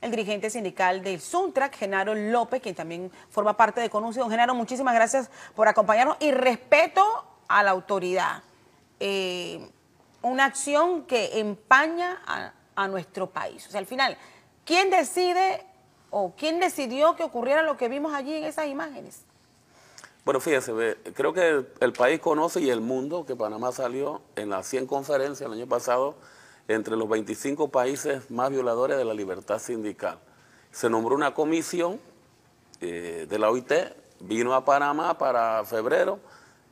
el dirigente sindical del Suntrack, Genaro López, quien también forma parte de Conuncio. Don Genaro, muchísimas gracias por acompañarnos y respeto a la autoridad. Eh, una acción que empaña a, nuestro país. O sea, al final, ¿quién decide o quién decidió que ocurriera lo que vimos allí en esas imágenes? Bueno, fíjese, creo que el, el, país conoce y el mundo que Panamá salió en las 100 conferencias el año pasado entre los 25 países más violadores de la libertad sindical. Se nombró una comisión eh, de la OIT, vino a Panamá para febrero,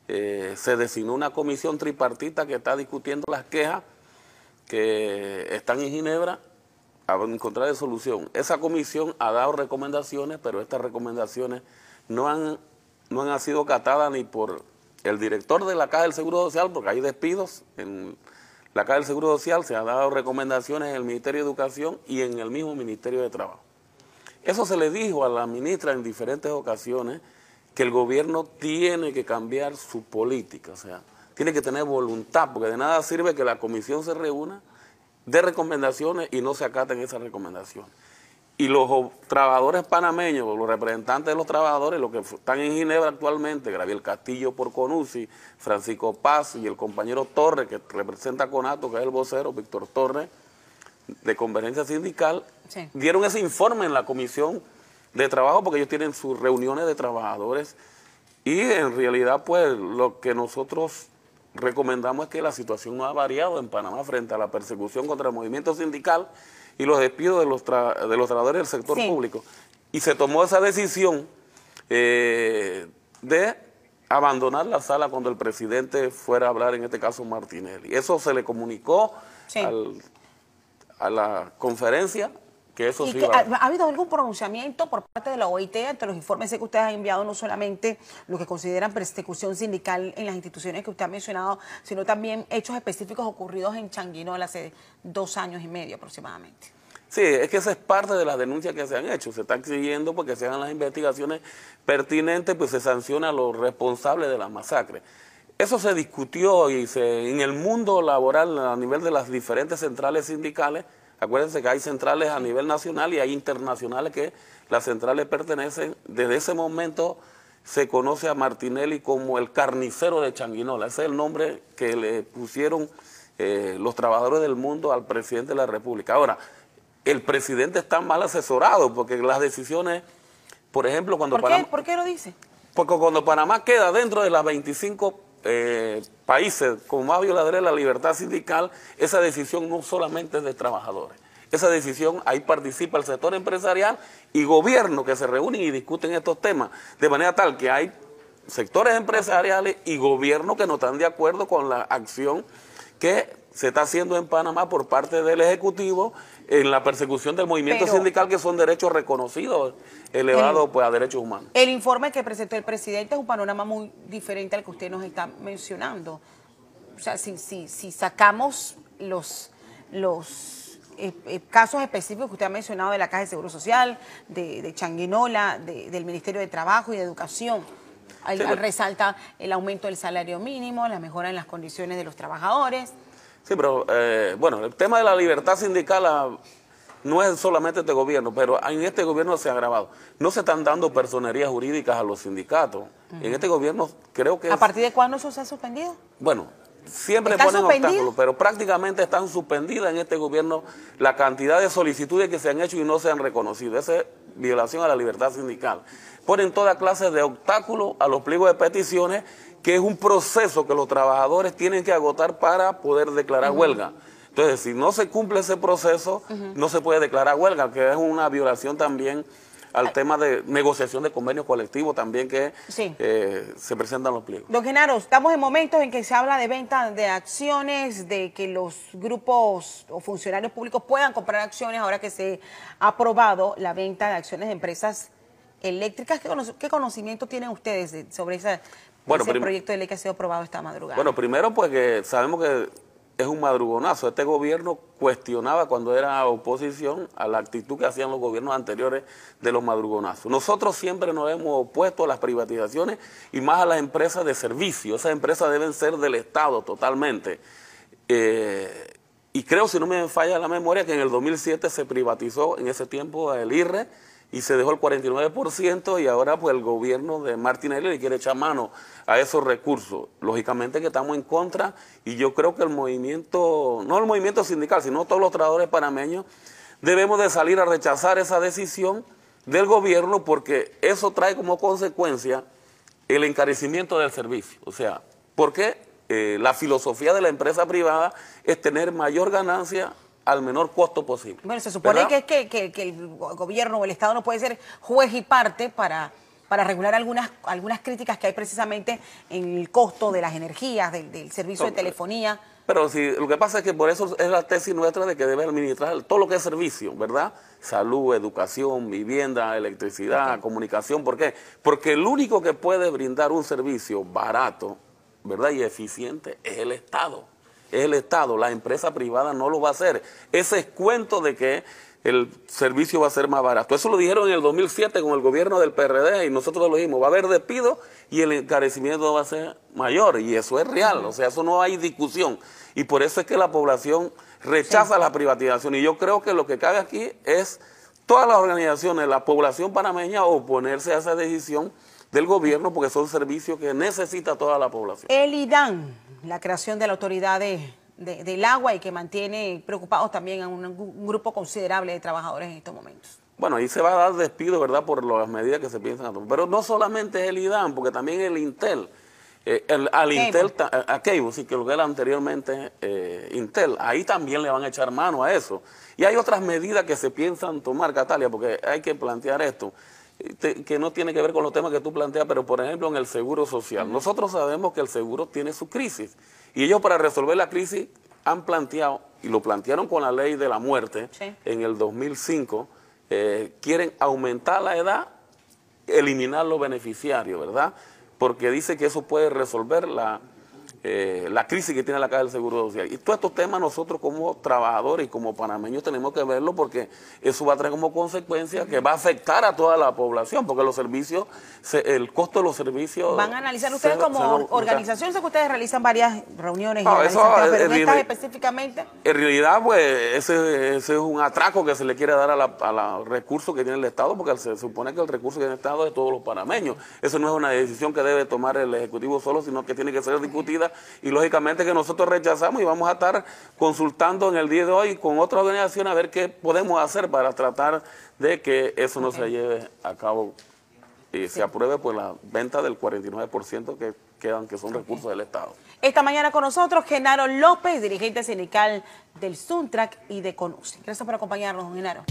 eh, se designó una comisión tripartita que está discutiendo las quejas que están en Ginebra a encontrar solución. Esa comisión ha dado recomendaciones, pero estas recomendaciones no han, no han sido catadas ni por el director de la Caja del Seguro Social, porque hay despidos en la Caja del Seguro Social se ha dado recomendaciones en el Ministerio de Educación y en el mismo Ministerio de Trabajo. Eso se le dijo a la ministra en diferentes ocasiones que el gobierno tiene que cambiar su política, o sea, tiene que tener voluntad, porque de nada sirve que la comisión se reúna, dé recomendaciones y no se acaten esas recomendaciones. Y los trabajadores panameños, los representantes de los trabajadores, los que están en Ginebra actualmente, Gabriel Castillo por Conusi, Francisco Paz y el compañero Torres, que representa Conato, que es el vocero, Víctor Torres, de Convergencia Sindical, dieron ese informe en la Comisión de Trabajo porque ellos tienen sus reuniones de trabajadores y en realidad pues lo que nosotros recomendamos es que la situación no ha variado en Panamá frente a la persecución contra el movimiento sindical y los despidos de los, de los trabajadores del sector público. Y se tomó esa decisión eh, de abandonar la sala cuando el presidente fuera a hablar, en este caso Martinelli. Eso se le comunicó a la conferencia ha, habido algún pronunciamiento por parte de la OIT entre los informes que usted ha enviado, no solamente lo que consideran persecución sindical en las instituciones que usted ha mencionado, sino también hechos específicos ocurridos en Changuinol hace dos años y medio aproximadamente. Sí, es que esa es parte de las denuncias que se han hecho. Se están exigiendo porque se hagan las investigaciones pertinentes, pues se sanciona a los responsables de las masacres. Eso se discutió y se, en el mundo laboral a nivel de las diferentes centrales sindicales Acuérdense que hay centrales a nivel nacional y hay internacionales que las centrales pertenecen. Desde ese momento se conoce a Martinelli como el carnicero de Changuinola. Ese es el nombre que le pusieron eh, los trabajadores del mundo al presidente de la República. Ahora, el presidente está mal asesorado porque las decisiones, por ejemplo, cuando Panamá... ¿Por qué lo dice? Porque cuando Panamá queda dentro de las 25 eh, países con más violadores de la libertad sindical, esa decisión no solamente es de trabajadores. Esa decisión ahí participa el sector empresarial y gobierno que se reúnen y discuten estos temas, de manera tal que hay sectores empresariales y gobierno que no están de acuerdo con la acción que se está haciendo en Panamá por parte del Ejecutivo en la persecución del movimiento sindical, que son derechos reconocidos, elevados pues, a derechos humanos. El informe que presentó el presidente es un panorama muy diferente al que usted nos está mencionando. O sea, si, si, si sacamos los, los eh, eh, casos específicos que usted ha mencionado de la Caja de Seguro Social, de, Changuinola, del Ministerio de Trabajo y de Educación, ahí resalta el aumento del salario mínimo, la mejora en las condiciones de los trabajadores. Sí, pero eh, bueno, el tema de la libertad sindical ah, no es solamente este gobierno, pero en este gobierno se ha agravado. No se están dando personerías jurídicas a los sindicatos. En este gobierno creo que... ¿A partir de cuándo eso se ha suspendido? Bueno, siempre ponen obstáculos, pero prácticamente están suspendidas en este gobierno la cantidad de solicitudes que se han hecho y no se han reconocido. Esa es violación a la libertad sindical. Ponen toda clase de obstáculos a los pliegos de peticiones que es un proceso que los trabajadores tienen que agotar para poder declarar huelga. Entonces, si no se cumple ese proceso, no se puede declarar huelga, que es una violación también al tema de negociación de convenios colectivos también que eh, se presentan los pliegos. Don Genaro, estamos en momentos en que se habla de venta de acciones, de que los grupos o funcionarios públicos puedan comprar acciones ahora que se ha aprobado la venta de acciones de empresas eléctricas. qué conocimiento tienen ustedes sobre esa bueno, ese proyecto de ley que ha sido aprobado esta madrugada. Bueno, primero porque sabemos que es un madrugonazo. Este gobierno cuestionaba cuando era oposición a la actitud que hacían los gobiernos anteriores de los madrugonazos. Nosotros siempre nos hemos opuesto a las privatizaciones y más a las empresas de servicio. Esas empresas deben ser del Estado totalmente. Eh, y creo, si no me falla la memoria, que en el 2007 se privatizó en ese tiempo el IRRE y se dejó el 49% y ahora pues el gobierno de Martinelli le quiere echar mano a esos recursos. Lógicamente que estamos en contra y yo creo que el movimiento, no el movimiento sindical, sino todos los trabajadores panameños, debemos de salir a rechazar esa decisión del gobierno porque eso trae como consecuencia el encarecimiento del servicio. O sea, porque eh, la filosofía de la empresa privada es tener mayor ganancia al menor costo posible. Bueno, se supone que, que, el gobierno o el Estado no puede ser juez y parte para, para regular algunas, algunas críticas que hay precisamente en el costo de las energías, del, servicio de telefonía. Pero si, lo que pasa es que por eso es la tesis nuestra de que debe administrar todo lo que es servicio, ¿verdad? Salud, educación, vivienda, electricidad, comunicación. ¿Por qué? Porque el único que puede brindar un servicio barato, ¿verdad? Y eficiente es el Estado es el Estado, la empresa privada no lo va a hacer. Ese es cuento de que el servicio va a ser más barato. Eso lo dijeron en el 2007 con el gobierno del PRD y nosotros lo dijimos, va a haber despido y el encarecimiento va a ser mayor y eso es real, o sea, eso no hay discusión y por eso es que la población rechaza la privatización y yo creo que lo que cabe aquí es todas las organizaciones, la población panameña, oponerse a esa decisión del gobierno porque son servicios que necesita toda la población. El IDAN, la creación de la autoridad del agua y que mantiene preocupados también a un, grupo considerable de trabajadores en estos momentos. Bueno, ahí se va a dar despido, ¿verdad?, por las medidas que se piensan tomar. Pero no solamente es el IDAN, porque también el INTEL eh, al Intel, a Cable, sí, que lo que era anteriormente eh, Intel, ahí también le van a echar mano a eso. Y hay otras medidas que se piensan tomar, Catalia, porque hay que plantear esto, eh, que no tiene que ver con los temas que tú planteas, pero por ejemplo en el seguro social. Nosotros sabemos que el seguro tiene su crisis y ellos para resolver la crisis han planteado, y lo plantearon con la ley de la muerte en el 2005, quieren aumentar la edad, eliminar los beneficiarios, ¿verdad? porque dice que eso puede resolver la, eh, la crisis que tiene la Caja del Seguro Social. Y todos estos temas nosotros como trabajadores y como panameños tenemos que verlo porque eso va a traer como consecuencia que va a afectar a toda la población, porque los servicios, el costo de los servicios... Van a analizar ustedes como organización, que ustedes realizan varias reuniones, y específicamente... En realidad, pues, ese, es un atraco que se le quiere dar a la, recursos que tiene el Estado, porque se supone que el recurso que tiene el Estado es de todos los panameños. Eso no es una decisión que debe tomar el Ejecutivo solo, sino que tiene que ser discutida y lógicamente que nosotros rechazamos y vamos a estar consultando en el día de hoy con otra organización a ver qué podemos hacer para tratar de que eso no se lleve a cabo y se apruebe pues la venta del 49% que quedan, que son recursos del Estado. Esta mañana con nosotros Genaro López, dirigente sindical del Suntrack y de CONUS. Gracias por acompañarnos, Genaro.